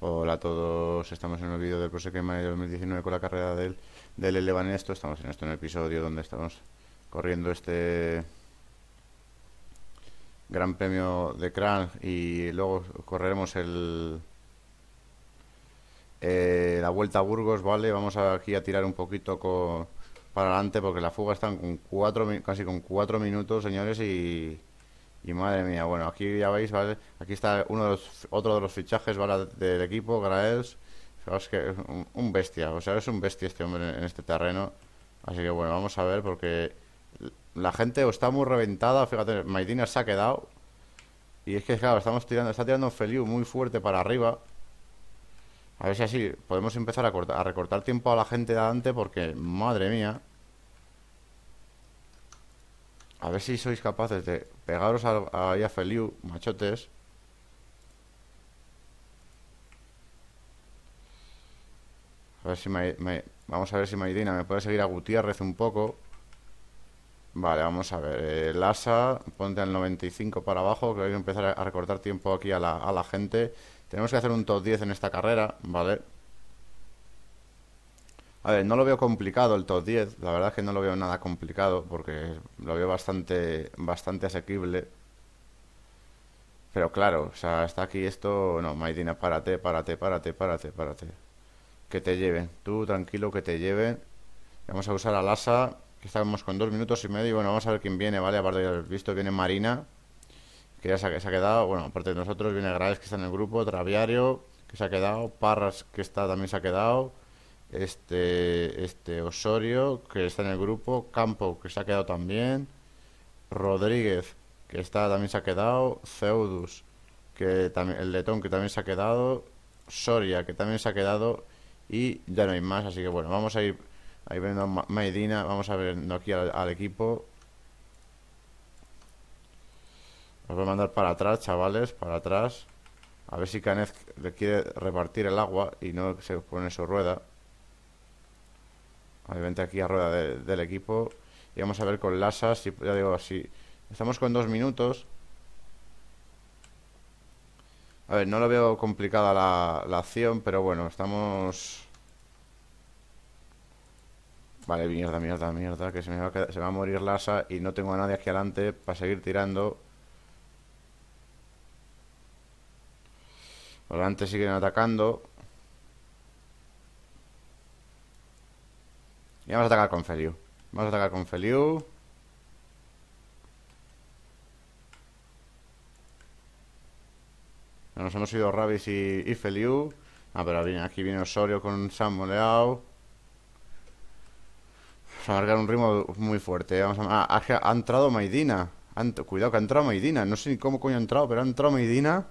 Hola a todos, estamos en el vídeo del Prosec de 2019 con la carrera del, del Estamos en esto en el episodio donde estamos corriendo este Gran Premio de Kran y luego correremos el eh, la Vuelta a Burgos, ¿vale? Vamos aquí a tirar un poquito para adelante porque la fuga están con cuatro, casi con cuatro minutos, señores, y y madre mía, bueno, aquí ya veis, ¿vale? Aquí está uno de los, otro de los fichajes, Del equipo, Graels. Fijaos que es un, bestia, o sea, es un bestia este hombre en, este terreno. Así que bueno, vamos a ver porque la gente está muy reventada, fíjate, Maidina se ha quedado. Y es que, claro, estamos tirando, está tirando Feliu muy fuerte para arriba. A ver si así podemos empezar a, a recortar tiempo a la gente de adelante porque, madre mía. A ver si sois capaces de pegaros a, a Feliu, machotes. A ver si vamos a ver si Maidina me puede seguir a Gutiérrez un poco. Vale, vamos a ver. Eh, Lasa, ponte al 95 para abajo, que voy a empezar a recortar tiempo aquí a la, a la gente. Tenemos que hacer un top 10 en esta carrera, ¿vale? vale a ver, no lo veo complicado el top 10, la verdad es que no lo veo nada complicado porque lo veo bastante, bastante asequible. Pero claro, o sea, está aquí esto, no, Maidina, párate, párate, párate, párate, párate. Que te lleven, tú tranquilo, que te lleven. Vamos a usar a Lasa, que estamos con dos minutos y medio, y bueno, vamos a ver quién viene, ¿vale? Aparte de haber visto, viene Marina, que ya se ha, quedado, bueno, aparte de nosotros, viene Graves, que está en el grupo, Traviario, que se ha quedado, Parras, que está también se ha quedado este, este Osorio, que está en el grupo, Campo, que se ha quedado también, Rodríguez, que está, también se ha quedado, Ceudus que también, el Letón, que también se ha quedado, Soria, que también se ha quedado, y ya no hay más, así que bueno, vamos a ir ahí viendo Maidina, vamos a ver aquí al, al equipo. Os voy a mandar para atrás, chavales, para atrás. A ver si Canez le quiere repartir el agua y no se pone su rueda. Obviamente aquí a rueda del equipo. Y vamos a ver con Lasa, si ya digo, si estamos con dos minutos. A ver, no lo veo complicada la, acción, pero bueno, estamos... Vale, mierda, mierda, mierda, que se me, va a morir Lasa y no tengo a nadie aquí adelante para seguir tirando. Los siguen atacando. Y vamos a atacar con Feliu. Vamos a atacar con Feliu. Nos hemos ido Rabis y, Feliu. Ah, pero aquí viene Osorio con Sam leao. Vamos a marcar un ritmo muy fuerte. Eh. a, ah, ha, entrado Maidina. cuidado que ha entrado Maidina. No sé ni cómo coño ha entrado, pero ha entrado Maidina.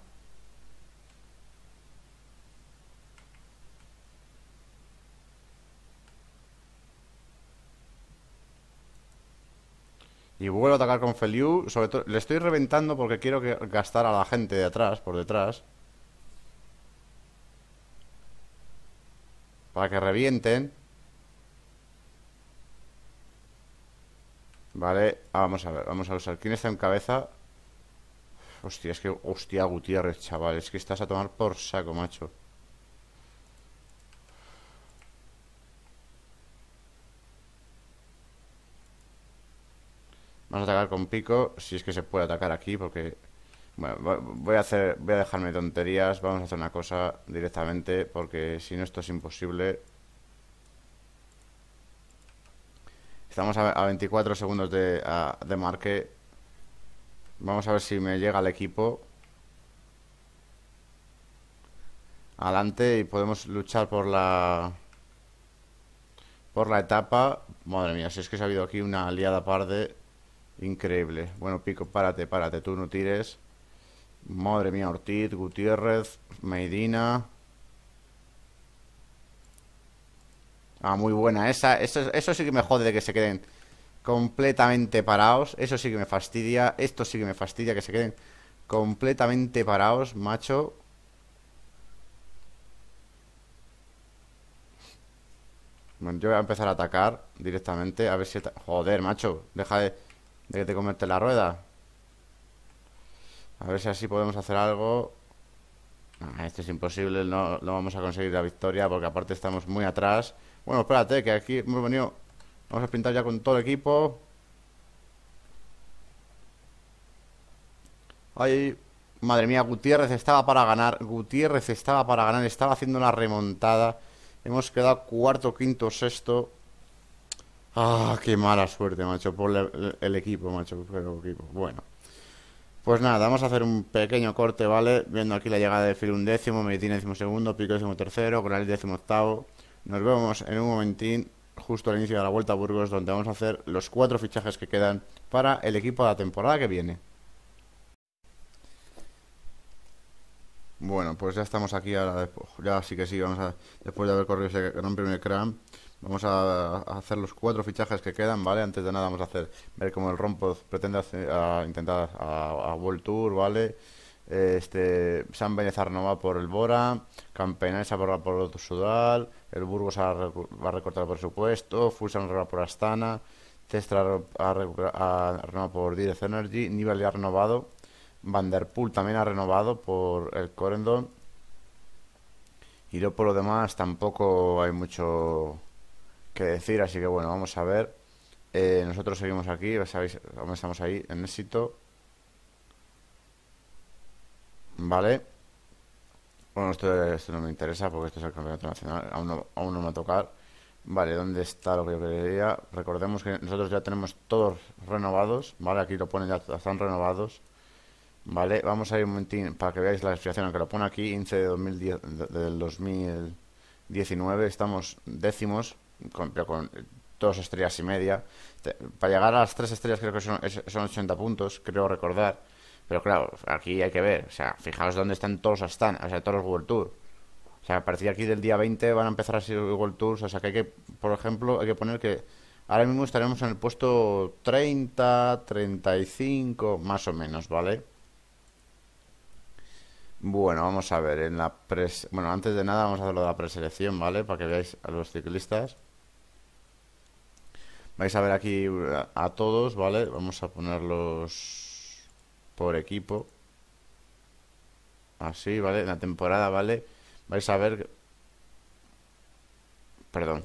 Y vuelvo a atacar con Feliu. Sobre todo, le estoy reventando porque quiero gastar a la gente de atrás, por detrás. Para que revienten. Vale, ah, vamos a ver, vamos a usar. ¿Quién está en cabeza? Hostia, es que... Hostia, Gutiérrez, chaval. Es que estás a tomar por saco, macho. Vamos a atacar con pico, si es que se puede atacar aquí, porque... Bueno, voy a hacer... Voy a dejarme tonterías, vamos a hacer una cosa directamente, porque si no esto es imposible. Estamos a, 24 segundos de, marque. Vamos a ver si me llega el equipo. Adelante y podemos luchar por la... Por la etapa. Madre mía, si es que se ha habido aquí una aliada par de... Increíble. Bueno, Pico, párate, párate, tú no tires. Madre mía, Ortiz, Gutiérrez, Medina. Ah, muy buena. Esa, eso, eso sí que me jode de que se queden completamente parados. Eso sí que me fastidia. Esto sí que me fastidia que se queden completamente parados, macho. Bueno, yo voy a empezar a atacar directamente. A ver si... Joder, macho. Deja de... De que te comete la rueda. A ver si así podemos hacer algo. Este es imposible, no, no vamos a conseguir la victoria porque aparte estamos muy atrás. Bueno, espérate, que aquí hemos venido... Vamos a pintar ya con todo el equipo. Ay, madre mía, Gutiérrez estaba para ganar. Gutiérrez estaba para ganar, estaba haciendo una remontada. Hemos quedado cuarto, quinto, sexto. Ah, qué mala suerte, macho, por el, equipo, macho, equipo. Bueno. Pues nada, vamos a hacer un pequeño corte, ¿vale? Viendo aquí la llegada de Phil undécimo, Medellín décimo segundo, Pico décimo tercero, Coral décimo octavo. Nos vemos en un momentín justo al inicio de la Vuelta a Burgos, donde vamos a hacer los cuatro fichajes que quedan para el equipo de la temporada que viene. Bueno, pues ya estamos aquí ahora, ya sí que sí, vamos a, después de haber corrido ese gran primer cram, Vamos a, hacer los cuatro fichajes que quedan, ¿vale? Antes de nada vamos a hacer, ver cómo el Rompo pretende intentar a, a World Tour, ¿vale? este San ha renovado por el Bora, ha renovado por el Sudal, el Burgos va a recortar presupuesto, ha renovado por Astana, Testra ha, renovado por Direct Energy, Nivel ya ha renovado, Vanderpool también ha renovado por el Corendon. Y luego por lo demás tampoco hay mucho que decir, así que bueno, vamos a ver. Eh, nosotros seguimos aquí, sabéis, aún estamos ahí en éxito. Vale. Bueno, esto, no me interesa porque esto es el campeonato nacional, aún no, aún me va a tocar. Vale, ¿dónde está lo que yo quería? Recordemos que nosotros ya tenemos todos renovados, ¿vale? Aquí lo ponen, ya están renovados. Vale, vamos a ir un momentín para que veáis la explicación, aunque lo pone aquí, 15 de 2010, del 2019, estamos décimos con, eh, dos estrellas y media. Para llegar a las tres estrellas creo que son, 80 puntos, creo recordar. Pero claro, aquí hay que ver. O sea, fijaos dónde están todos los o sea, todos los World Tour. O sea, a partir de aquí del día 20 van a empezar a ser Google Tours. O sea, que hay que, por ejemplo, hay que poner que ahora mismo estaremos en el puesto 30, 35, más o menos, ¿vale? Bueno, vamos a ver. En la pres bueno, antes de nada vamos a hacer de la preselección, ¿vale? Para que veáis a los ciclistas. Vais a ver aquí a, todos, ¿vale? Vamos a ponerlos por equipo. Así, ¿vale? En la temporada, ¿vale? Vais a ver... Perdón.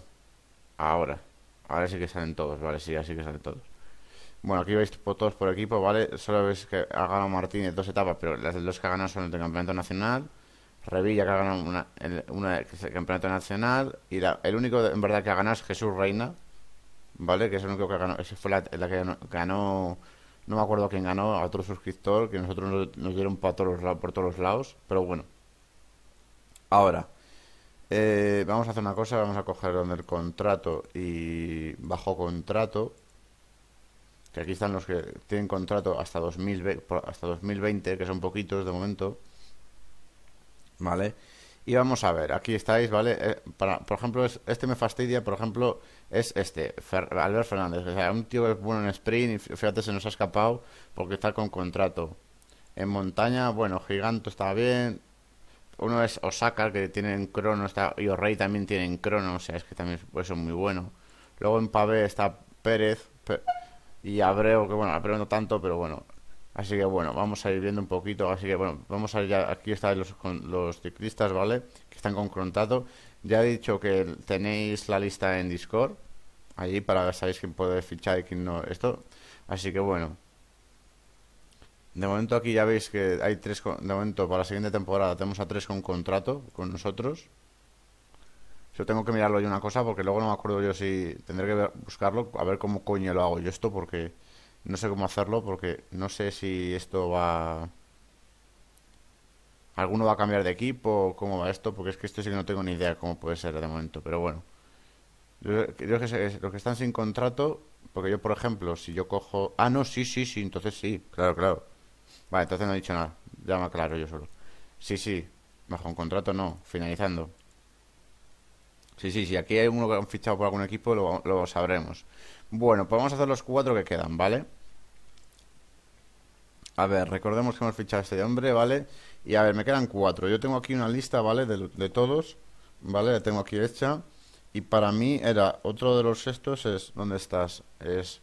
Ahora. Ahora sí que salen todos, ¿vale? Sí, así que salen todos. Bueno, aquí veis todos por equipo, ¿vale? Solo veis que ha ganado Martínez dos etapas, pero las dos que ha ganado son el campeonato nacional. Revilla que ha ganado una, una campeonato nacional. Y el único en verdad que ha ganado es Jesús Reina, ¿vale? Que es el único que ganó, esa fue la, que ganó, no me acuerdo quién ganó, a otro suscriptor, que nosotros nos, dieron para todos los, por todos los lados, pero bueno. Ahora, eh, vamos a hacer una cosa, vamos a coger donde el contrato y bajo contrato, que aquí están los que tienen contrato hasta 2020, hasta 2020 que son poquitos de momento, ¿vale? vale y vamos a ver, aquí estáis, ¿vale? Eh, para, por ejemplo, este me fastidia, por ejemplo, es este, Albert Fernández. O sea, un tío que es bueno en sprint y fíjate, se nos ha escapado porque está con contrato. En montaña, bueno, Giganto está bien. Uno es Osaka, que tienen crono, está, y Orey también tiene en crono, o sea, es que también pues es muy bueno. Luego en Pavé está Pérez y Abreu, que bueno, Abreu no tanto, pero bueno. Así que bueno, vamos a ir viendo un poquito. Así que bueno, vamos a ir ya. Aquí están los, con los ciclistas, ¿vale? Que están con contrato Ya he dicho que tenéis la lista en Discord. Allí para que sabéis quién puede fichar y quién no. Esto. Así que bueno. De momento aquí ya veis que hay tres. de momento para la siguiente temporada tenemos a tres con contrato con nosotros. Yo tengo que mirarlo yo una cosa porque luego no me acuerdo yo si tendré que buscarlo. A ver cómo coño lo hago yo esto porque. No sé cómo hacerlo porque no sé si esto va... ¿Alguno va a cambiar de equipo? ¿Cómo va esto? Porque es que esto sí que no tengo ni idea cómo puede ser de momento. Pero bueno. Yo que sé, los que están sin contrato, porque yo, por ejemplo, si yo cojo... Ah, no, sí, sí, sí, entonces sí, claro, claro. Vale, entonces no he dicho nada, ya me aclaro yo solo. Sí, sí, bajo un contrato no, finalizando. Sí, sí, sí. Aquí hay uno que han fichado por algún equipo, lo, sabremos. Bueno, pues vamos a hacer los cuatro que quedan, ¿vale? A ver, recordemos que hemos fichado a este hombre, ¿vale? Y a ver, me quedan cuatro. Yo tengo aquí una lista, ¿vale? De, todos, ¿vale? La tengo aquí hecha. Y para mí era otro de los estos es ¿dónde estás? Es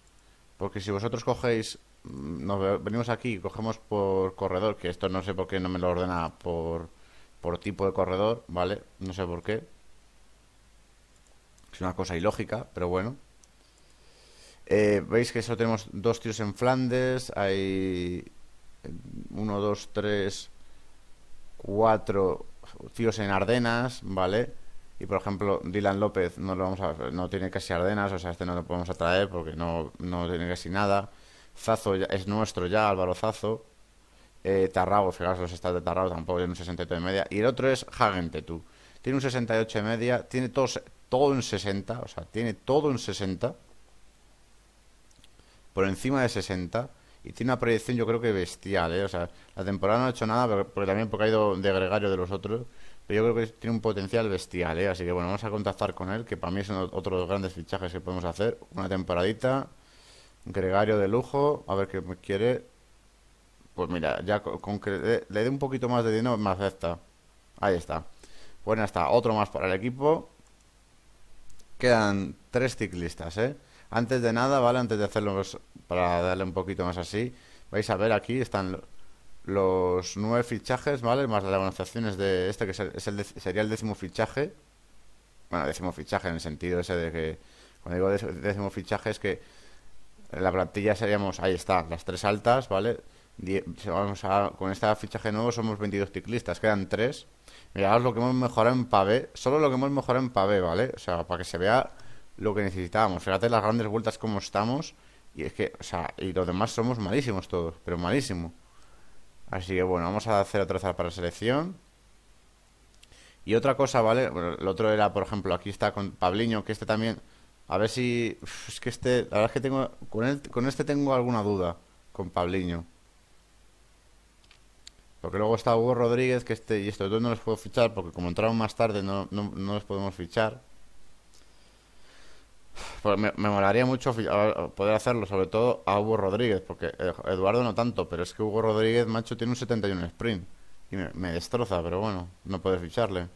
porque si vosotros cogéis mm, nos venimos aquí y cogemos por corredor, que esto no sé por qué no me lo ordena por por tipo de corredor, ¿vale? No sé por qué. Es una cosa ilógica, pero bueno. Eh, veis que solo tenemos dos tiros en Flandes. Hay uno, dos, tres, cuatro tiros en Ardenas, ¿vale? Y por ejemplo, Dylan López no lo vamos a, no tiene casi Ardenas, o sea, este no lo podemos atraer porque no, tiene casi nada. Zazo es nuestro ya, Álvaro Zazo. Eh, Tarrago, fijaros los estados de Tarrago, tampoco tiene un 68 de media. Y el otro es tú Tiene un 68 de media, tiene todos, todo en 60, o sea, tiene todo en 60, por encima de 60, y tiene una proyección yo creo que bestial, ¿eh? O sea, la temporada no ha hecho nada, porque también porque ha ido de gregario de los otros, pero yo creo que tiene un potencial bestial, ¿eh? Así que bueno, vamos a contactar con él, que para mí es otro de los grandes fichajes que podemos hacer, una temporadita, gregario de lujo, a ver qué quiere. Pues mira, ya con, que le, dé un poquito más de dinero, me acepta. Ahí está. Bueno, está, otro más para el equipo. Quedan tres ciclistas, ¿eh? Antes de nada, ¿vale? Antes de hacerlo para darle un poquito más así, vais a ver aquí están los nueve fichajes, ¿vale? Más las organizaciones de este, que es el, sería el décimo fichaje. Bueno, décimo fichaje en el sentido ese de que, cuando digo décimo fichaje, es que la plantilla seríamos, ahí está, las tres altas, ¿vale? vamos con este fichaje nuevo somos 22 ciclistas, quedan 3. Mirad lo que hemos mejorado en pavé, solo lo que hemos mejorado en pavé, ¿vale? O sea, para que se vea lo que necesitábamos. Fíjate las grandes vueltas como estamos. Y es que, o sea, y los demás somos malísimos todos, pero malísimo. Así que bueno, vamos a hacer otra para selección. Y otra cosa, ¿vale? Bueno, el otro era, por ejemplo, aquí está con Pabliño, que este también... A ver si... es que este... La verdad es que tengo... con este tengo alguna duda, con Pabliño. Porque luego está Hugo Rodríguez, que este y estos dos no los puedo fichar, porque como entraron más tarde no, no, los podemos fichar. Pues me, molaría mucho poder hacerlo, sobre todo a Hugo Rodríguez, porque eh, Eduardo no tanto, pero es que Hugo Rodríguez, macho, tiene un 71 sprint. Y me, destroza, pero bueno, no puedes ficharle.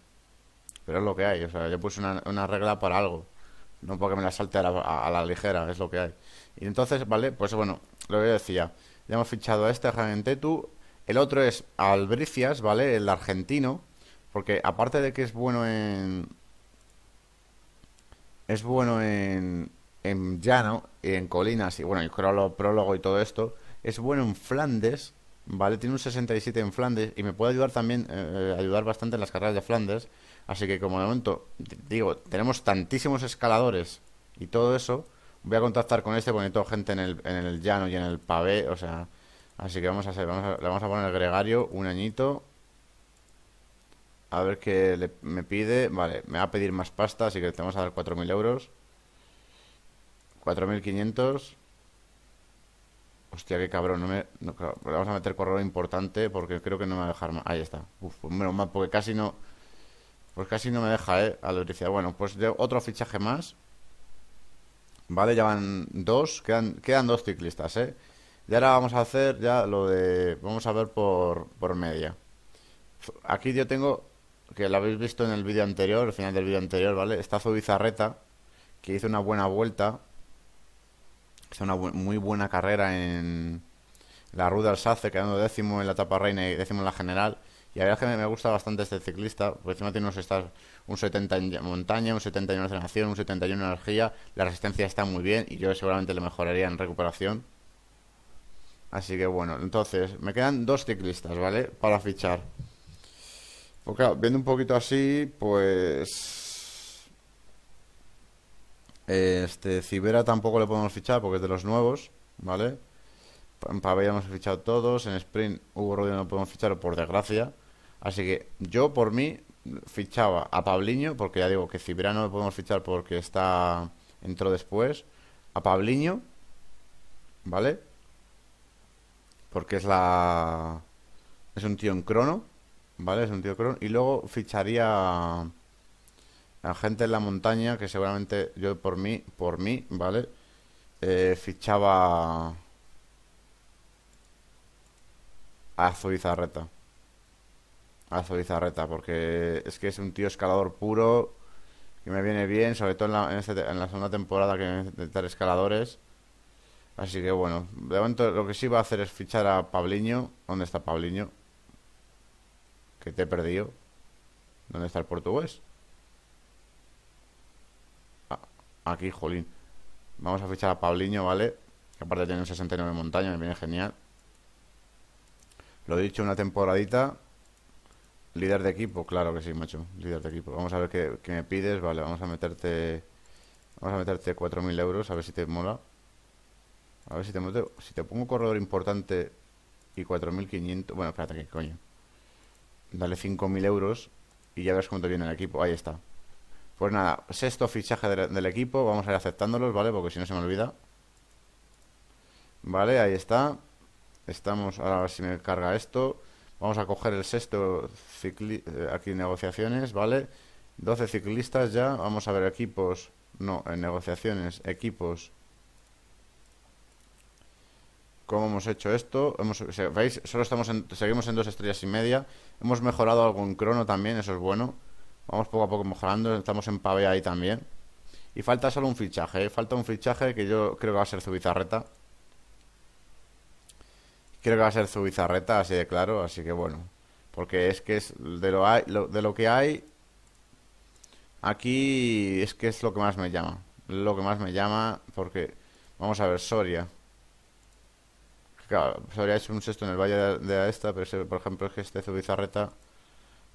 Pero es lo que hay, o sea, yo puse una, regla para algo. No porque me la salte a la, ligera, es lo que hay. Y entonces, vale, pues bueno, lo que yo decía. Ya hemos fichado a este, a el otro es Albricias, ¿vale? El argentino. Porque aparte de que es bueno en... Es bueno en... En llano y en colinas y bueno, y prólogo y todo esto. Es bueno en Flandes, ¿vale? Tiene un 67 en Flandes y me puede ayudar también, eh, eh, ayudar bastante en las carreras de Flandes. Así que como de momento, digo, tenemos tantísimos escaladores y todo eso. Voy a contactar con este, porque gente en el, en el llano y en el pavé, o sea, Así que vamos a hacer, a, le vamos a poner gregario, un añito. A ver qué le, me pide. Vale, me va a pedir más pasta, así que le vamos a dar 4.000 euros. 4.500. Hostia, qué cabrón. No le vamos a meter correo importante porque creo que no me va a dejar más. Ahí está. Uf, pues menos mal, porque casi no... Pues casi no me deja, ¿eh? A la Bueno, pues de otro fichaje más. Vale, ya van dos. Quedan, quedan dos ciclistas, ¿eh? Y ahora vamos a hacer ya lo de... Vamos a ver por, por media. Aquí yo tengo, que lo habéis visto en el vídeo anterior, al final del vídeo anterior, ¿vale? Está Zubizarreta, que hizo una buena vuelta. Hizo una muy buena carrera en la Ruda Alsace, quedando décimo en la etapa reina y décimo en la general. Y la verdad es que me gusta bastante este ciclista, porque encima tiene un 70 en montaña, un 71 en aceleración, un 71 en energía. La resistencia está muy bien y yo seguramente le mejoraría en recuperación. Así que bueno, entonces me quedan dos ciclistas, ¿vale? Para fichar. Porque, claro, viendo un poquito así, pues... Este, Cibera tampoco le podemos fichar porque es de los nuevos, ¿vale? En Pabella hemos fichado todos, en Sprint Hugo Rodríguez no podemos fichar por desgracia. Así que yo por mí fichaba a Pabliño, porque ya digo que Cibera no le podemos fichar porque está entró después. A Pabliño, ¿vale? Porque es la... Es un tío en crono, ¿vale? Es un tío crono. Y luego ficharía a gente en la montaña, que seguramente yo por mí, por mí, ¿vale? Eh, fichaba a reta A reta porque es que es un tío escalador puro, que me viene bien, sobre todo en la, este segunda temporada que voy necesitar escaladores. Así que bueno, de momento lo que sí va a hacer es fichar a Pabliño. ¿Dónde está Pabliño? Que te he perdido. ¿Dónde está el portugués? Ah, aquí, jolín. Vamos a fichar a Pabliño, ¿vale? Que aparte tiene un 69 montaña, me viene genial. Lo he dicho, una temporadita. Líder de equipo, claro que sí, macho. Líder de equipo. Vamos a ver qué, qué me pides. Vale, vamos a meterte. Vamos a meterte 4.000 euros, a ver si te mola. A ver si te, si pongo corredor importante y 4.500... Bueno, espérate, ¿qué coño? Dale 5.000 euros y ya verás cómo te viene el equipo. Ahí está. Pues nada, sexto fichaje del equipo. Vamos a ir aceptándolos, ¿vale? Porque si no se me olvida. Vale, ahí está. Estamos, ahora a ver si me carga esto. Vamos a coger el sexto eh, aquí negociaciones, ¿vale? 12 ciclistas ya. Vamos a ver equipos. No, en negociaciones, equipos cómo hemos hecho esto. Hemos, ¿Veis? Solo estamos seguimos en dos estrellas y media. Hemos mejorado algún crono también, eso es bueno. Vamos poco a poco mejorando, estamos en pave ahí también. Y falta solo un fichaje, ¿eh? falta un fichaje que yo creo que va a ser Zubizarreta. Creo que va a ser Zubizarreta, así de claro, así que bueno. Porque es que es de lo, hay, de lo que hay, aquí es que es lo que más me llama. Lo que más me llama, porque... Vamos a ver, Soria. Claro, se habría hecho un sexto en el Valle de, esta Aesta, pero por ejemplo es que este Zubizarreta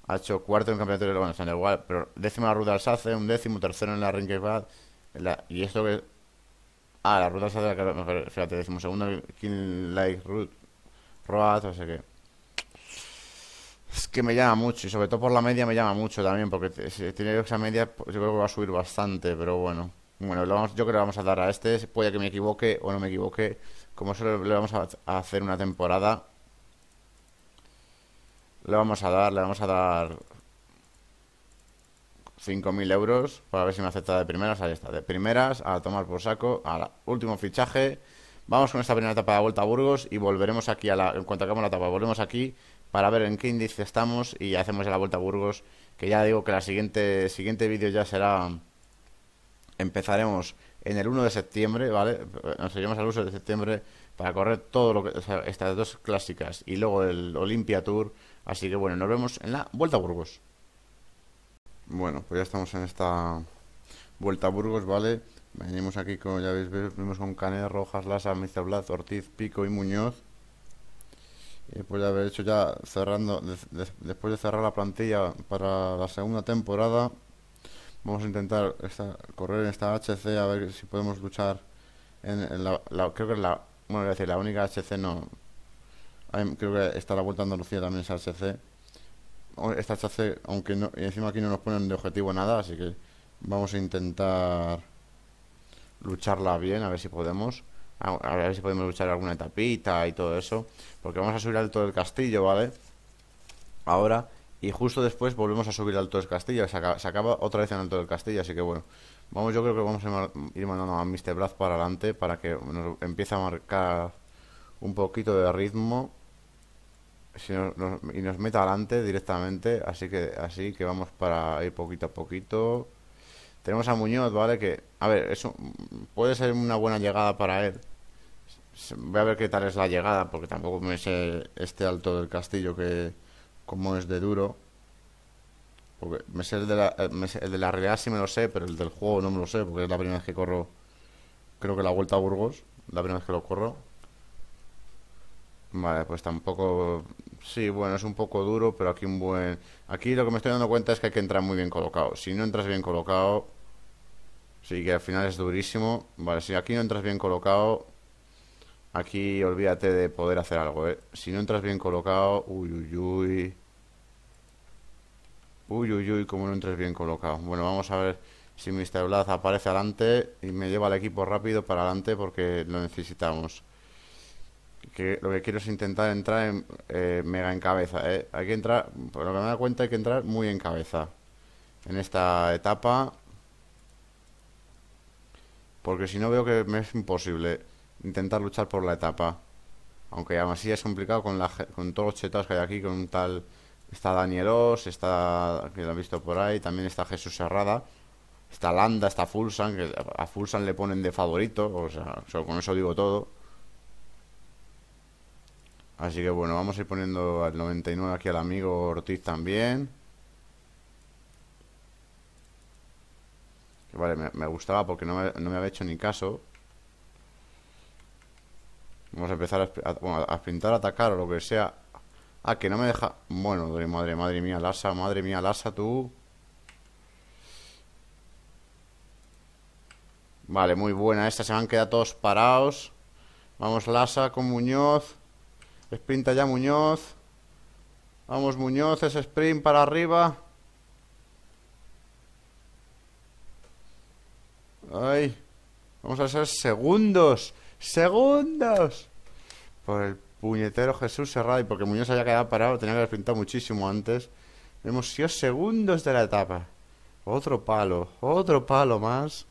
ha hecho cuarto en el campeonato de bueno, o sea, igual, pero décima ruta al Ruta un décimo, tercero en la Ringebad, y esto que... Ah, la Ruta Alsace, la... fíjate, decimos segundo, King Light, Root, Road, o sea que... Es que me llama mucho, y sobre todo por la media me llama mucho también, porque si tiene esa media, pues, yo creo que va a subir bastante, pero bueno. Bueno, yo creo que vamos a dar a este, puede que me equivoque o no me equivoque, como solo le vamos a hacer una temporada, le vamos a dar, le vamos a dar 5.000 euros para ver si me acepta de primeras. Ahí está, de primeras, a tomar por saco, al último fichaje. Vamos con esta primera etapa de vuelta a Burgos y volveremos aquí a la, en cuanto acabemos la etapa, volvemos aquí para ver en qué índice estamos y hacemos ya la vuelta a Burgos, que ya digo que el siguiente siguiente vídeo ya será empezaremos en el 1 de septiembre, ¿vale? Nos llevamos al 1 de septiembre para correr todo lo que, estas dos clásicas y luego el Olympia Tour. Así que bueno, nos vemos en la Vuelta a Burgos. Bueno, pues ya estamos en esta Vuelta a Burgos, ¿vale? Venimos aquí, como ya veis, Venimos con Canet, Rojas, Lasa, Mr. Ortiz, Pico y Muñoz. Y después de haber hecho ya cerrando, después de cerrar la plantilla para la segunda temporada, Vamos a intentar correr en esta HC a ver si podemos luchar en, la, Creo que es la... Bueno, decir, la única HC no... creo que está la Vuelta a Andalucía también esa HC. Esta HC, aunque no... Y encima aquí no nos ponen de objetivo nada, así que vamos a intentar lucharla bien, a ver si podemos. A, ver si podemos luchar alguna etapita y todo eso. Porque vamos a subir al todo el castillo, ¿vale? Ahora y justo después volvemos a subir al Alto del Castillo Se acaba, otra vez en Alto del Castillo, así que bueno. Vamos, yo creo que vamos a ir mandando a Mr. Braz para adelante para que nos empiece a marcar un poquito de ritmo y nos meta adelante directamente. Así que así que vamos para ir poquito a poquito. Tenemos a Muñoz, ¿vale? Que, a ver, eso puede ser una buena llegada para él. Voy a ver qué tal es la llegada, porque tampoco me sé este alto del castillo que como es de duro. Porque me sé el de, la, eh, de la realidad sí me lo sé, pero el del juego no me lo sé, porque es la primera vez que corro, creo que la vuelta a Burgos, la primera vez que lo corro. Vale, pues tampoco... Sí, bueno, es un poco duro, pero aquí un buen... Aquí lo que me estoy dando cuenta es que hay que entrar muy bien colocado. Si no entras bien colocado... Sí, que al final es durísimo. Vale, si aquí no entras bien colocado... Aquí olvídate de poder hacer algo, ¿eh? Si no entras bien colocado... Uy, uy, uy. Uy, uy, uy, como no entres bien colocado. Bueno, vamos a ver si Mr. Blaz aparece adelante y me lleva al equipo rápido para adelante porque lo necesitamos. Que lo que quiero es intentar entrar en, eh, mega en cabeza. ¿eh? Hay que entrar, por lo que me da cuenta, hay que entrar muy en cabeza en esta etapa. Porque si no veo que me es imposible intentar luchar por la etapa. Aunque aún así es complicado con, la, con todos los chetas que hay aquí, con tal... Está Danielos, está... que lo han visto por ahí, también está Jesús Serrada. Está Landa, está Fulsan, que a Fulsan le ponen de favorito, o sea, con eso digo todo. Así que bueno, vamos a ir poniendo al 99 aquí al amigo Ortiz también. Vale, me, me gustaba porque no me, no me había hecho ni caso. Vamos a empezar a, sprintar, a atacar o lo que sea. Ah, que no me deja... Bueno, madre, madre mía, Lasa, madre mía, Lasa, tú... Vale, muy buena esta. Se van han quedado todos parados. Vamos Lasa con Muñoz. Sprinta ya Muñoz. Vamos Muñoz, ese sprint para arriba. Ay. Vamos a ser segundos segundos. Por el puñetero Jesús Serrado. Y porque Muñoz haya quedado parado, tenía que haber pintado muchísimo antes. Hemos sido segundos de la etapa. Otro palo, otro palo más.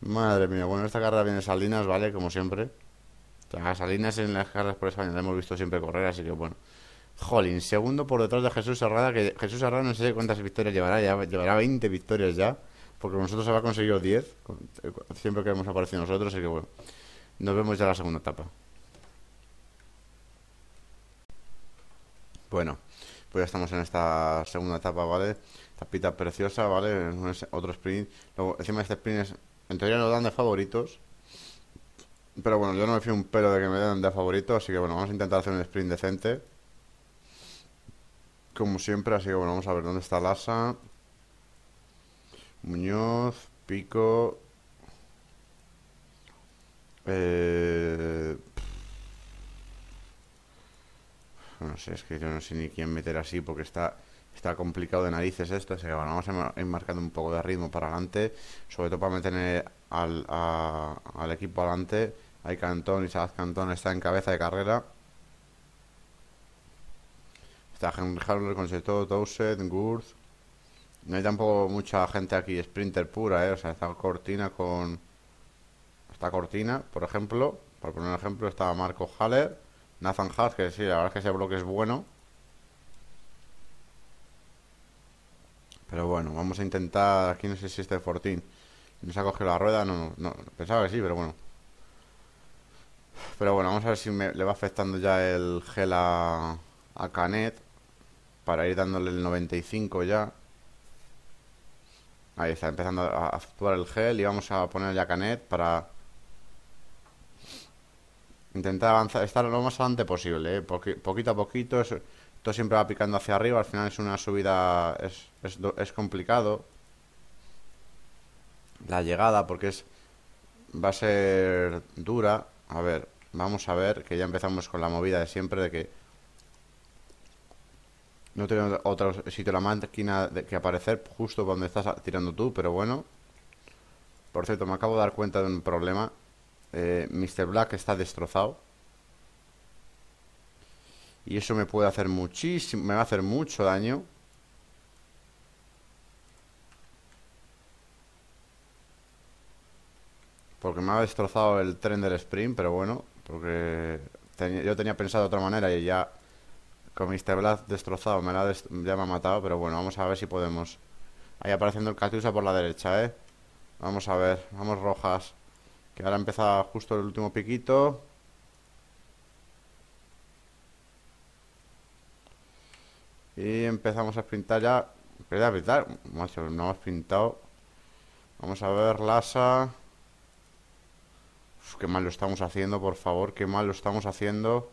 Madre mía, bueno, esta carrera viene Salinas, ¿vale? Como siempre. Salinas en las carreras por España la hemos visto siempre correr, así que bueno. Jolín, segundo por detrás de Jesús Serrada, que Jesús Serrada no sé cuántas victorias llevará, ya llevará 20 victorias ya, porque nosotros ha conseguido 10, eh, siempre que hemos aparecido nosotros, así que bueno. Nos vemos ya en la segunda etapa. Bueno, pues ya estamos en esta segunda etapa, ¿vale? Tapita preciosa, ¿vale? Otro sprint. Luego, encima de este sprint en teoría nos dan de favoritos. Pero bueno, yo no me fío un pelo de que me den de favoritos así que bueno, vamos a intentar hacer un sprint decente. Como siempre, así que bueno, vamos a ver dónde está Lasa. Muñoz, Pico, eh... No sé, es que yo no sé ni quién meter así porque está, está complicado de narices esto. Así que vamos a ir marcando un poco de ritmo para adelante. Sobre todo para meter al, equipo adelante. Hay Cantón, y Saz Cantón está en cabeza de carrera. Está Henry el con todo, Towset, Gurth. No hay tampoco mucha gente aquí, Sprinter pura, ¿eh? O sea, está Cortina con esta Cortina, por ejemplo. Por poner un ejemplo, está Marco Haller. Nathan Hart, que sí, la verdad es que ese bloque es bueno. Pero bueno, vamos a intentar... Aquí no sé si este Fortín nos ha cogido la rueda. No, no, pensaba que sí, pero bueno. Pero bueno, vamos a ver si me, le va afectando ya el gel a, Canet. Para ir dándole el 95 ya. Ahí está, empezando a actuar el gel. Y vamos a poner ya Canet para Intentar avanzar, estar lo más adelante posible, ¿eh? porque poquito a poquito, Esto siempre va picando hacia arriba, al final es una subida, es, es, complicado. La llegada, porque es va a ser dura. A ver, vamos a ver, que ya empezamos con la movida de siempre, de que no tenemos otro sitio la máquina de que aparecer justo donde estás tirando tú, pero bueno. Por cierto, me acabo de dar cuenta de un problema eh, Mr. Black está destrozado. Y eso me puede hacer muchísimo... Me va a hacer mucho daño. Porque me ha destrozado el tren del sprint, pero bueno. Porque yo tenía pensado de otra manera y ya... Con Mr. Black destrozado me la ya me ha matado, pero bueno, vamos a ver si podemos... Ahí apareciendo el Catiusa por la derecha, ¿eh? Vamos a ver, vamos rojas. Que ahora empieza justo el último piquito. Y empezamos a pintar ya. qué a no hemos pintado Vamos a ver, Lasa. Uf, qué mal lo estamos haciendo, por favor. Qué mal lo estamos haciendo.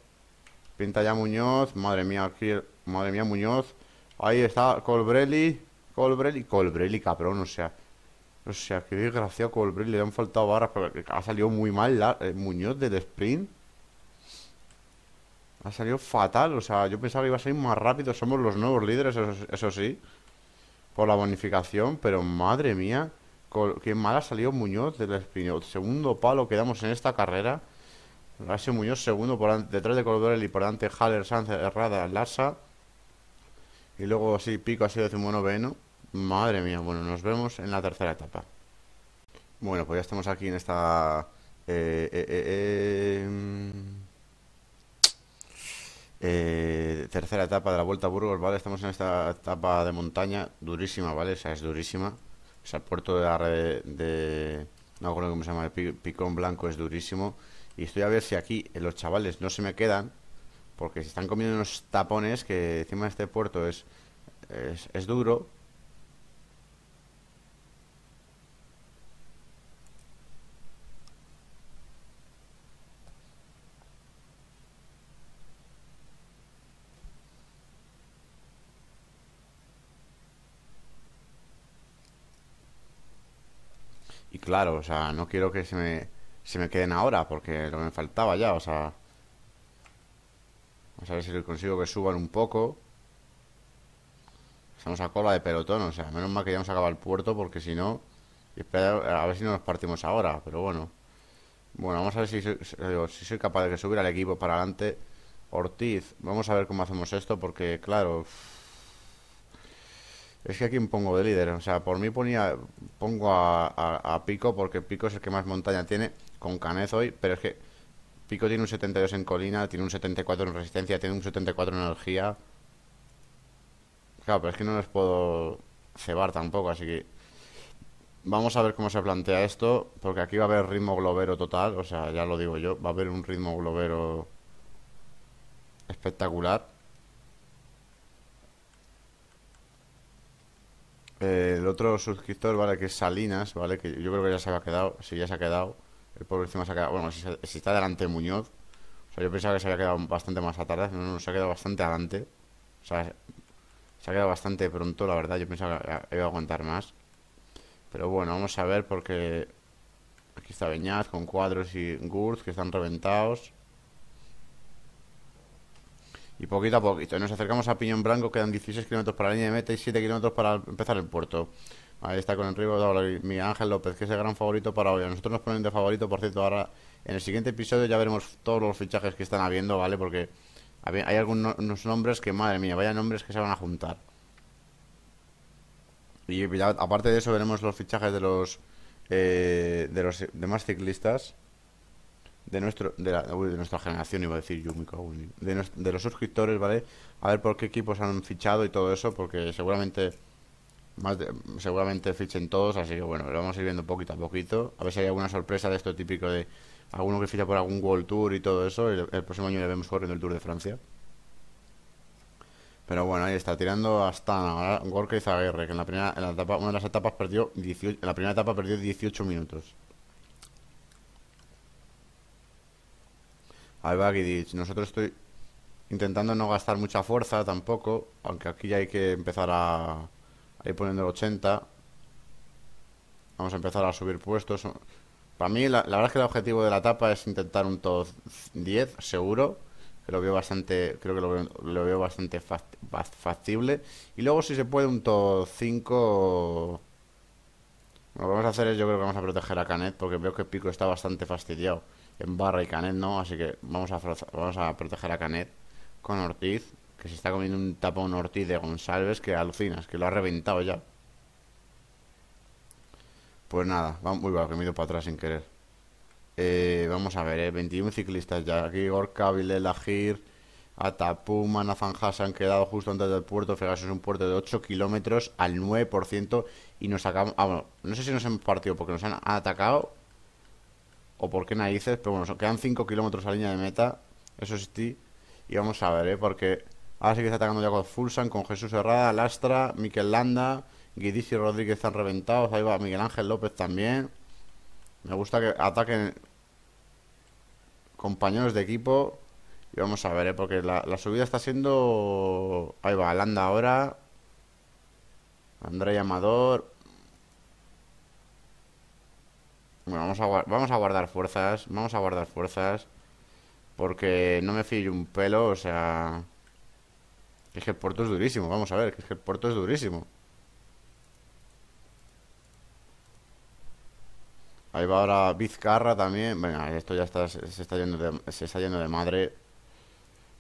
pinta ya Muñoz. Madre mía, aquí. Madre mía, Muñoz. Ahí está Colbrelli. Colbrelli. Colbrelli, cabrón, o sea. O sea, qué desgraciado Brick. le han faltado barras, porque ha salido muy mal eh, Muñoz del sprint. Ha salido fatal, o sea, yo pensaba que iba a salir más rápido, somos los nuevos líderes, eso, sí. Por la bonificación, pero madre mía, qué mal ha salido Muñoz del sprint. Segundo palo que damos en esta carrera. Ha Muñoz segundo por detrás de y por delante Haller, Sanz, Herrada, Larsa. Y luego sí, Pico ha sido noveno Madre mía, bueno, nos vemos en la tercera etapa. Bueno, pues ya estamos aquí en esta... Eh, eh, eh, eh, em, eh, tercera etapa de la Vuelta a Burgos, ¿vale? Estamos en esta etapa de montaña durísima, ¿vale? O sea, es durísima. O sea, el puerto de, la red de no me acuerdo cómo se llama, picón blanco es durísimo. Y estoy a ver si aquí eh, los chavales no se me quedan, porque se están comiendo unos tapones que encima de este puerto es, es duro. y claro, o sea, no quiero que se me, se me queden ahora, porque lo que me faltaba ya, o sea... Vamos a ver si consigo que suban un poco. Estamos a cola de pelotón, o sea, menos mal que ya hemos acabado el puerto, porque si no... a ver si no nos partimos ahora, pero bueno. Bueno, vamos a ver si, eh, soy capaz de subir al equipo para adelante. Ortiz, vamos a ver cómo hacemos esto, porque claro... Es que aquí pongo de líder, o sea, por mí ponía, pongo a, a, Pico porque Pico es el que más montaña tiene con Canez hoy, pero es que Pico tiene un 72 en colina, tiene un 74 en resistencia, tiene un 74 en energía. Claro, pero es que no les puedo cebar tampoco, así que vamos a ver cómo se plantea esto, porque aquí va a haber ritmo globero total, o sea, ya lo digo yo, va a haber un ritmo globero espectacular. Eh, el otro suscriptor, ¿vale? Que es Salinas, ¿vale? Que yo creo que ya se ha quedado, si ya se ha quedado. El pobre encima se ha quedado, bueno, si, está delante Muñoz. O sea, yo pensaba que se había quedado bastante más atrás, no, no, se ha quedado bastante adelante. O sea, se ha quedado bastante pronto, la verdad, yo pensaba que iba a aguantar más. Pero bueno, vamos a ver porque aquí está Beñat con cuadros y Gurz que están reventados. Y poquito a poquito. Nos acercamos a Piñón Blanco, quedan 16 kilómetros para la línea de meta y 7 kilómetros para empezar el puerto. Ahí está con el río mi Ángel López, que es el gran favorito para hoy. nosotros nos ponen de favorito, por cierto, ahora en el siguiente episodio ya veremos todos los fichajes que están habiendo, ¿vale? Porque hay algunos nombres que, madre mía, vaya nombres que se van a juntar. Y aparte de eso veremos los fichajes de los eh, de los demás ciclistas de nuestro de, nuestra generación iba a decir yo de, de, los suscriptores vale a ver por qué equipos han fichado y todo eso porque seguramente seguramente fichen todos así que bueno lo vamos a ir viendo poquito a poquito a ver si hay alguna sorpresa de esto típico de alguno que ficha por algún World Tour y todo eso el, próximo año le vemos corriendo el Tour de Francia pero bueno ahí está tirando hasta ahora Gorka Zaguerre que en la primera en la etapa, una las etapas perdió en la primera etapa perdió 18 minutos va Gidich, Nosotros estoy intentando no gastar mucha fuerza tampoco, aunque aquí ya hay que empezar a, ir poniendo el 80. Vamos a empezar a subir puestos. Para mí, la, verdad es que el objetivo de la etapa es intentar un top 10, seguro. Que lo veo bastante, creo que lo, veo, bastante factible. Y luego, si se puede, un top 5. Lo que vamos a hacer es, yo creo que vamos a proteger a Canet, porque veo que Pico está bastante fastidiado en Barra y Canet no, así que vamos a, vamos a proteger a Canet con Ortiz, que se está comiendo un tapón Ortiz de González que alucinas, que lo ha reventado ya. Pues nada, vamos, uy, que me he ido para atrás sin querer. Eh, vamos a ver, 21 eh, ciclistas ya. Aquí Gorka, Vilela, Atapuma, Nazanja se han quedado justo antes del puerto. Fegas es un puerto de 8 kilómetros al 9% y nos acabamos... Ah, no sé si nos hemos partido porque nos han atacado o por qué narices, pero bueno, quedan 5 kilómetros a línea de meta, eso sí, y vamos a ver, ¿eh? porque ahora sí que está atacando ya con Fulsan, con Jesús Herrada, Lastra, Miquel Landa, Guidis y Rodríguez están reventados, ahí va Miguel Ángel López también, me gusta que ataquen compañeros de equipo, y vamos a ver, ¿eh? porque la, la subida está siendo, ahí va, Landa ahora, André Amador, bueno, vamos a, guardar fuerzas. Vamos a guardar fuerzas. Porque no me fío un pelo, o sea... Es que el puerto es durísimo, vamos a ver, es que el puerto es durísimo. Ahí va ahora Vizcarra también. Venga, esto ya se, está yendo de, madre.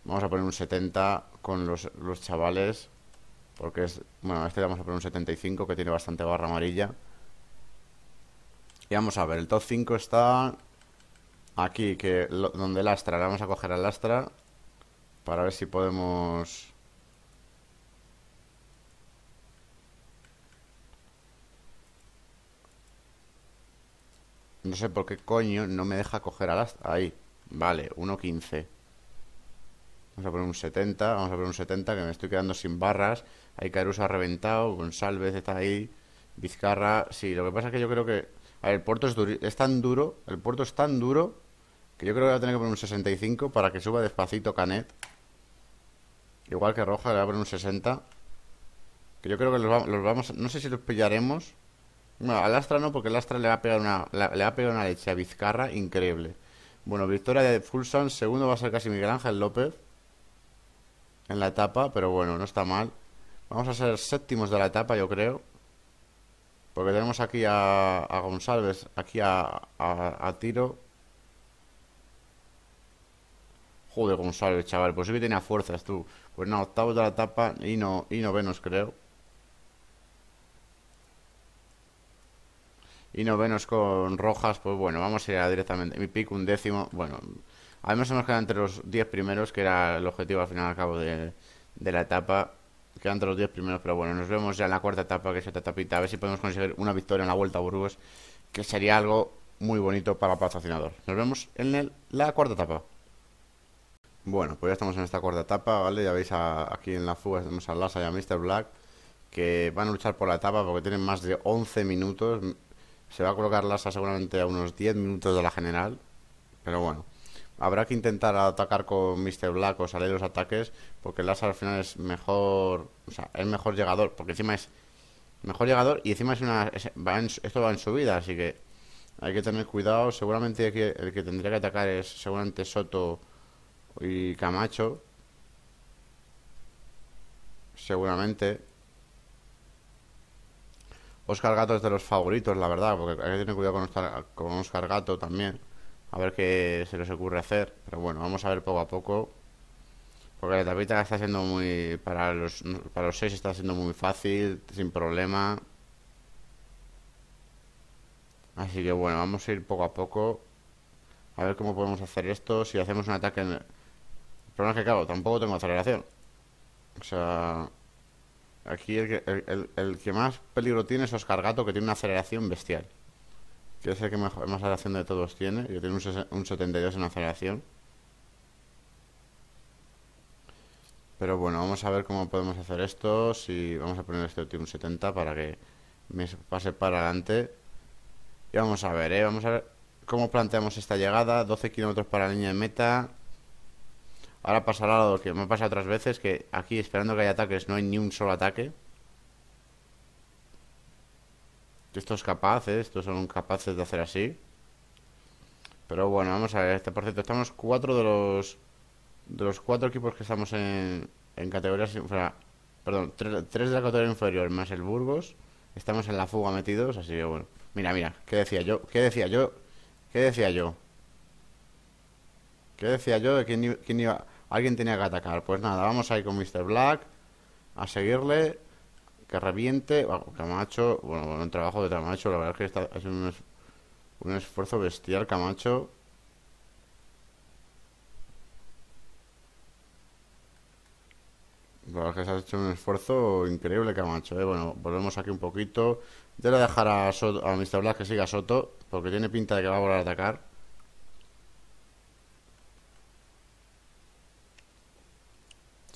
Vamos a poner un 70 con los, los chavales. Porque es... Bueno, este le vamos a poner un 75 que tiene bastante barra amarilla. Y vamos a ver, el top 5 está aquí, que donde lastra. vamos a coger al Astra para ver si podemos... No sé por qué coño no me deja coger al Astra Ahí, vale, 1.15. Vamos a poner un 70, vamos a poner un 70 que me estoy quedando sin barras. hay Caruso ha reventado, González está ahí, Vizcarra... Sí, lo que pasa es que yo creo que el puerto es, tan duro, el puerto es tan duro que yo creo que va a tener que poner un 65 para que suba despacito Canet. Igual que Roja, le va a poner un 60. Que yo creo que los, vamos a... vamos... No sé si los pillaremos. Bueno, al Astra no, porque el Astra le va a una, le va una leche a Vizcarra increíble. Bueno, victoria de Fulsan. Segundo va a ser casi Miguel Ángel López. En la etapa, pero bueno, no está mal. Vamos a ser séptimos de la etapa, yo creo. Porque tenemos aquí a, a González, aquí a, Tiro. Joder, González, chaval. Pues sí que tenía fuerzas, tú. Pues no, octavos de la etapa y no, y novenos, creo. Y novenos con rojas, pues bueno, vamos a ir a directamente. Mi pico un décimo. Bueno, Además se hemos quedado entre los diez primeros, que era el objetivo al final al cabo de, de la etapa. Quedan los 10 primeros, pero bueno, nos vemos ya en la cuarta etapa, que es esta tapita, a ver si podemos conseguir una victoria en la Vuelta a Burgos, que sería algo muy bonito para el patrocinador. Nos vemos en la cuarta etapa. Bueno, pues ya estamos en esta cuarta etapa, ¿vale? Ya veis aquí en la fuga tenemos a Lassa y a Mr. Black, que van a luchar por la etapa porque tienen más de 11 minutos. Se va a colocar Lassa seguramente a unos 10 minutos de la general, pero bueno habrá que intentar atacar con Mr. Black o salir de los ataques, porque Lazar al final es mejor, o sea, es mejor llegador, porque encima es mejor llegador y encima es una, va en, esto va en subida, así que hay que tener cuidado. Seguramente el que, que tendría que atacar es seguramente Soto y Camacho. Seguramente. Oscar Gato es de los favoritos, la verdad, porque hay que tener cuidado con Oscar Gato también. A ver qué se les ocurre hacer. Pero bueno, vamos a ver poco a poco. Porque la tapita está siendo muy... Para los, para los seis está siendo muy fácil, sin problema. Así que bueno, vamos a ir poco a poco. A ver cómo podemos hacer esto. Si hacemos un ataque... En... El problema es que, claro, tampoco tengo aceleración. O sea... Aquí el que, el que más peligro tiene es Oscar Gato, que tiene una aceleración bestial. Quiero ser que mejor, más aceleración de todos tiene, Yo tengo un, 72 en aceleración. Pero bueno, vamos a ver cómo podemos hacer esto. Si vamos a poner este último 70 para que me pase para adelante. Y vamos a ver, ¿eh? Vamos a ver cómo planteamos esta llegada. 12 kilómetros para la línea de meta. Ahora pasará lo que me ha pasado otras veces, que aquí esperando que haya ataques no hay ni un solo ataque. Estos capaces, ¿eh? Estos son capaces de hacer así. Pero bueno, vamos a ver. Este, por cierto, estamos cuatro de los... De los cuatro equipos que estamos en, en categorías... perdón, tres, de la categoría inferior más el Burgos. Estamos en la fuga metidos, así que bueno. Mira, mira, ¿qué decía yo? ¿Qué decía yo? ¿Qué decía yo? ¿Qué decía yo de quién, iba... Alguien tenía que atacar. Pues nada, vamos a ir con Mr. Black a seguirle que reviente. Camacho, bueno, un trabajo de Camacho. La verdad es que está, es un, esfuerzo bestial, Camacho. La verdad es que se ha hecho un esfuerzo increíble, Camacho. ¿eh? Bueno, volvemos aquí un poquito. de le voy a dejar a, a Mr. Black que siga Soto, porque tiene pinta de que va a volver a atacar.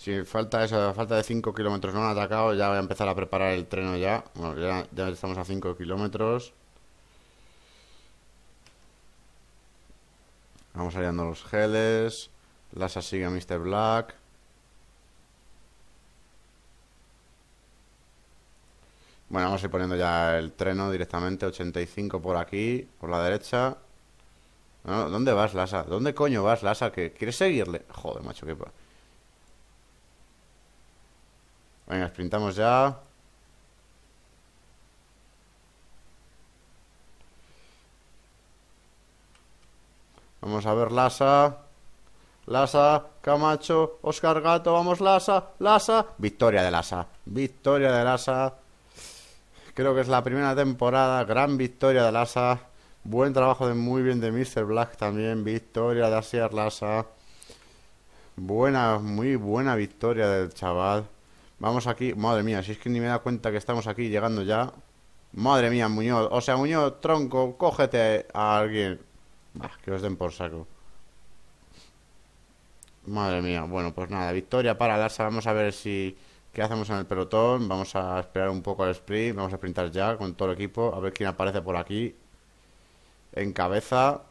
si falta eso, falta de 5 kilómetros no han atacado, ya voy a empezar a preparar el treno ya. Bueno, ya, estamos a 5 kilómetros. Vamos aliando los geles. Lasa sigue a Mr. Black. Bueno, vamos a ir poniendo ya el treno directamente. 85 por aquí, por la derecha. ¿Dónde vas, Lasa? ¿Dónde coño vas, Lasa? ¿Quieres seguirle? Joder, macho, qué... Venga, sprintamos ya. Vamos a ver Lasa. Lasa, Camacho, Oscar Gato, vamos Lasa, Lasa. Victoria de Lasa. Victoria de Lasa. Creo que es la primera temporada. Gran victoria de Lasa. Buen trabajo de muy bien de Mr. Black también. Victoria de Asier Lasa. Buena, muy buena victoria del chaval. Vamos aquí, madre mía, si es que ni me da cuenta que estamos aquí llegando ya Madre mía, Muñoz, o sea, Muñoz, tronco, cógete a alguien Bah, Que os den por saco Madre mía, bueno, pues nada, victoria para Larsa Vamos a ver si... ¿Qué hacemos en el pelotón? Vamos a esperar un poco al sprint Vamos a sprintar ya con todo el equipo A ver quién aparece por aquí En cabeza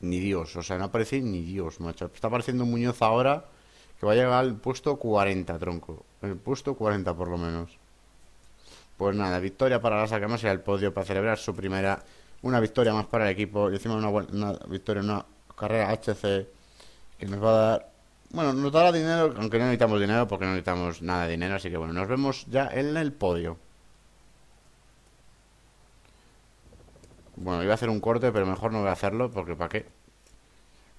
Ni Dios, o sea, no aparece ni Dios, macho Está apareciendo Muñoz ahora que va a llegar al puesto 40, tronco. El puesto 40 por lo menos. Pues nada, victoria para la sacamos y al podio para celebrar su primera. Una victoria más para el equipo. Y encima una, buena, una victoria, una carrera HC que nos va a dar. Bueno, nos dará dinero, aunque no necesitamos dinero porque no necesitamos nada de dinero. Así que bueno, nos vemos ya en el podio. Bueno, iba a hacer un corte, pero mejor no voy a hacerlo porque ¿para qué?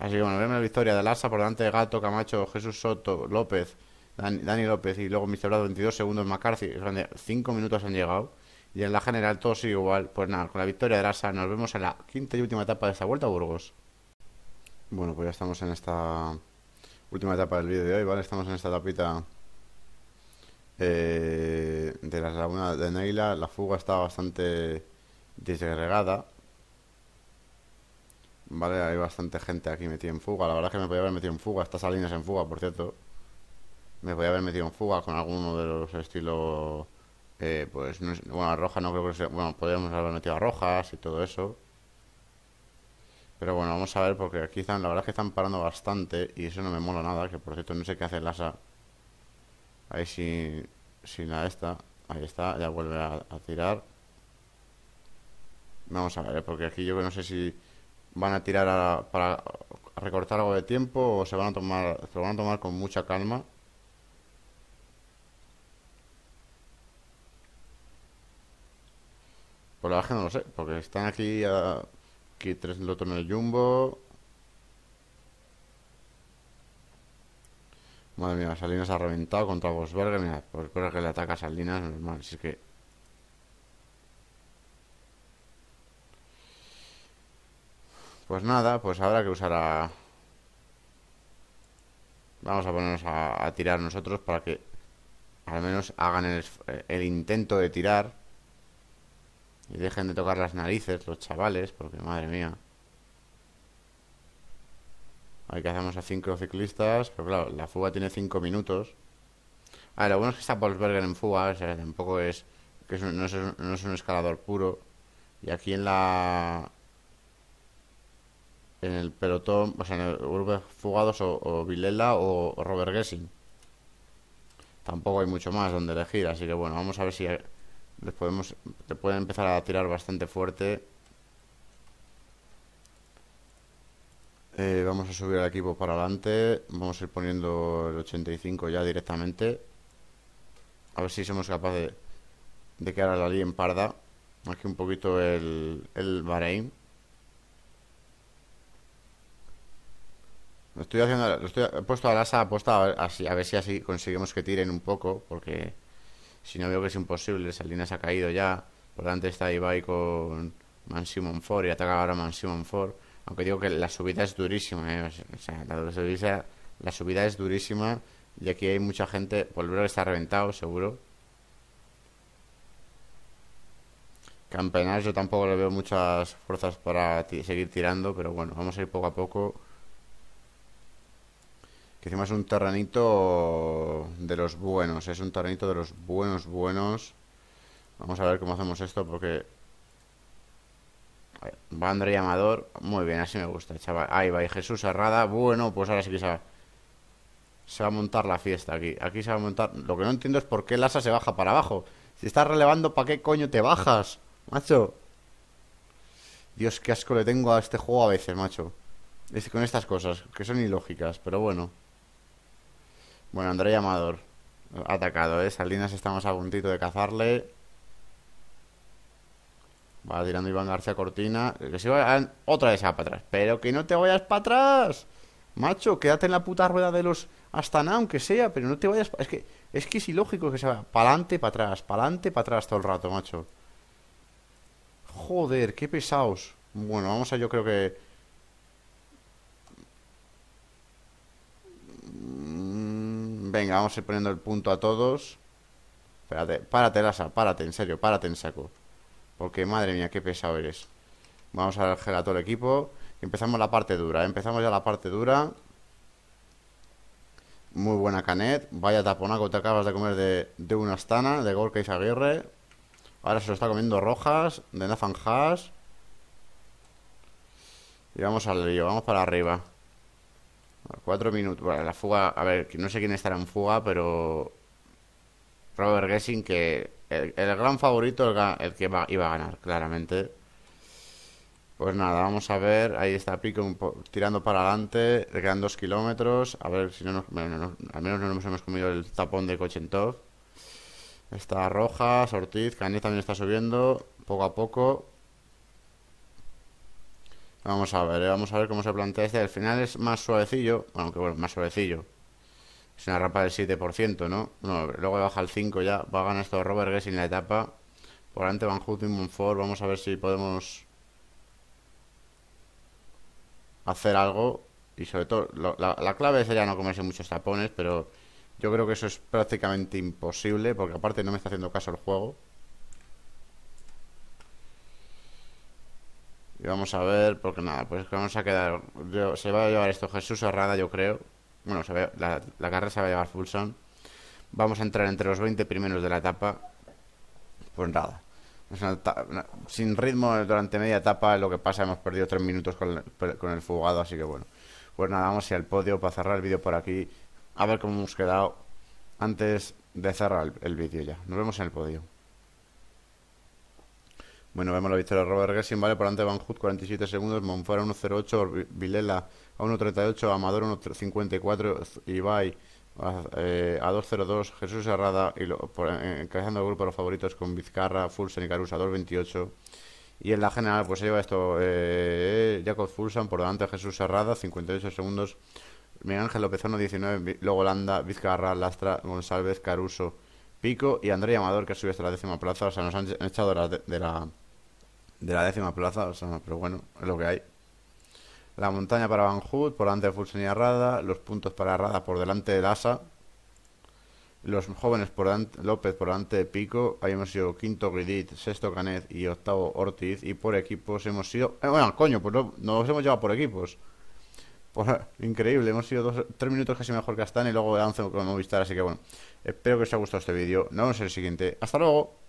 Así que bueno, vemos la victoria de Larsa por delante de Gato, Camacho, Jesús Soto, López, Dani, López y luego Mr. 22 segundos, McCarthy. 5 minutos han llegado. Y en la general todo sigue igual. Pues nada, con la victoria de Larsa nos vemos en la quinta y última etapa de esta vuelta a Burgos. Bueno, pues ya estamos en esta última etapa del vídeo de hoy, ¿vale? Estamos en esta tapita eh, de la laguna de Neila. La fuga está bastante disgregada, Vale, hay bastante gente aquí metida en fuga. La verdad es que me podía haber metido en fuga. Estas líneas en fuga, por cierto. Me a haber metido en fuga con alguno de los estilos. Eh, pues, bueno, a Roja no creo que sea. Bueno, podríamos haber metido a Rojas y todo eso. Pero bueno, vamos a ver, porque aquí están. La verdad es que están parando bastante. Y eso no me mola nada. Que por cierto, no sé qué hace el Asa. Ahí sí... sin la esta. Ahí está, ya vuelve a tirar. Vamos a ver, eh, porque aquí yo que no sé si van a tirar a, para recortar algo de tiempo o se van a tomar, se lo van a tomar con mucha calma. Por la gente no lo sé, porque están aquí, a, aquí tres otro en el jumbo. Madre mía, Salinas ha reventado contra Bosberger Mira, pues que le ataca a Salinas, normal. Si es que Pues nada, pues habrá que usar a... Vamos a ponernos a, tirar nosotros para que al menos hagan el, intento de tirar. Y dejen de tocar las narices los chavales, porque madre mía. Hay que hacemos a cinco ciclistas, pero claro, la fuga tiene cinco minutos. Ah, lo bueno es que está en fuga, o sea, tampoco es que es, no, es, un escalador puro. Y aquí en la en el pelotón, o sea, en el grupo de fugados o, Vilela o, Robert Gessing. Tampoco hay mucho más donde elegir, así que bueno, vamos a ver si eh, les podemos, te pueden empezar a tirar bastante fuerte. Eh, vamos a subir al equipo para adelante, vamos a ir poniendo el 85 ya directamente. A ver si somos capaces de, quedar a la en parda. Aquí un poquito el, el Bahrein. estoy haciendo, lo estoy, he puesto a la asa así, a ver si así conseguimos que tiren un poco, porque si no veo que es imposible, Salinas ha caído ya, por delante está Ibai con Mansimon Ford y ataca ahora Mansimon Ford, aunque digo que la subida es durísima, eh, la subida, es durísima y aquí hay mucha gente, Polvero está reventado, seguro. Campeonato, yo tampoco le veo muchas fuerzas para seguir tirando, pero bueno, vamos a ir poco a poco. Que encima es un terrenito de los buenos. Es un terrenito de los buenos, buenos. Vamos a ver cómo hacemos esto porque... Va André Amador. Muy bien, así me gusta, chaval. Ahí va, y Jesús Herrada. Bueno, pues ahora sí que se va, se va a montar la fiesta aquí. Aquí se va a montar... Lo que no entiendo es por qué el asa se baja para abajo. Si estás relevando, ¿para qué coño te bajas? Macho. Dios, qué asco le tengo a este juego a veces, macho. Es con estas cosas, que son ilógicas, pero bueno. Bueno, André Amador. Atacado, ¿eh? Salinas estamos a puntito de cazarle. Va tirando Iván García Cortina. Que se otra vez para atrás. Pero que no te vayas para atrás. Macho, quédate en la puta rueda de los Astana, aunque sea, pero no te vayas. Es que es que es ilógico que se vaya para adelante, para atrás, para adelante, para atrás todo el rato, macho. Joder, qué pesados. Bueno, vamos a yo creo que Venga, vamos a ir poniendo el punto a todos. Espérate, párate, Lasa, párate, en serio, párate en saco. Porque madre mía, qué pesado eres. Vamos a dar a todo el equipo. Empezamos la parte dura, ¿eh? empezamos ya la parte dura. Muy buena Canet. Vaya taponaco te acabas de comer de, una astana, de Gorka y Aguirre. Ahora se lo está comiendo Rojas, de Nathan Y vamos al río, vamos para arriba. Cuatro minutos. Bueno, la fuga, a ver, no sé quién estará en fuga, pero Robert Gessing, que el, gran favorito, el, que va, iba a ganar, claramente. Pues nada, vamos a ver. Ahí está Pico tirando para adelante. Le quedan dos kilómetros. A ver si no nos, al menos no nos hemos comido el tapón de top Está Rojas, Ortiz, Canet también está subiendo poco a poco. Vamos a ver, eh, vamos a ver cómo se plantea este. Al final es más suavecillo, aunque bueno, más suavecillo. Es una rampa del 7%, ¿no? No, luego baja el 5 ya. Va a ganar esto Robert Gessing en la etapa. Por delante Van y Monfort. Vamos a ver si podemos hacer algo. Y sobre todo, la, la clave sería no comerse muchos tapones, pero yo creo que eso es prácticamente imposible, porque aparte no me está haciendo caso el juego. Y vamos a ver, porque nada, pues vamos a quedar. se va a llevar esto Jesús Herrada, yo creo. Bueno, se la, carrera se va a llevar son. Vamos a entrar entre los 20 primeros de la etapa. Pues nada. sin ritmo durante media etapa, lo que pasa, hemos perdido 3 minutos con, con el fugado, así que bueno. Pues nada, vamos ir al podio para cerrar el vídeo por aquí. A ver cómo hemos quedado antes de cerrar el vídeo ya. Nos vemos en el podio. Bueno, vemos la victoria de Robert Gessing, ¿vale? Por delante Van Hood 47 segundos, Monfort 1.08, Vilela a 1.38, Amador 1.54, Ibai eh, a, a 2.02, Jesús Herrada y lo, eh, el grupo de los favoritos con Vizcarra, Fulsen y Caruso a 2.28. Y en la general, pues se lleva esto eh, Jacob Fulsen, por delante Jesús Herrada, 58 segundos, Miguel Ángel Lópezno 19, luego Landa, Vizcarra, Lastra, González, Caruso, Pico y Andrea Amador que sube hasta la décima plaza. O sea, nos han echado de la de la décima plaza, pero bueno, es lo que hay. La montaña para Van Hood, por delante de Fulsen y los puntos para Arrada por delante de Lasa, los jóvenes por delante, López por delante de Pico, ahí hemos sido quinto Gridit, sexto Canet y octavo Ortiz, y por equipos hemos sido... Eh, bueno, coño, pues no, nos hemos llevado por equipos. increíble, hemos sido dos, tres minutos casi mejor que están y luego 11 con Movistar, así que bueno, espero que os haya gustado este vídeo, nos vemos en el siguiente, hasta luego.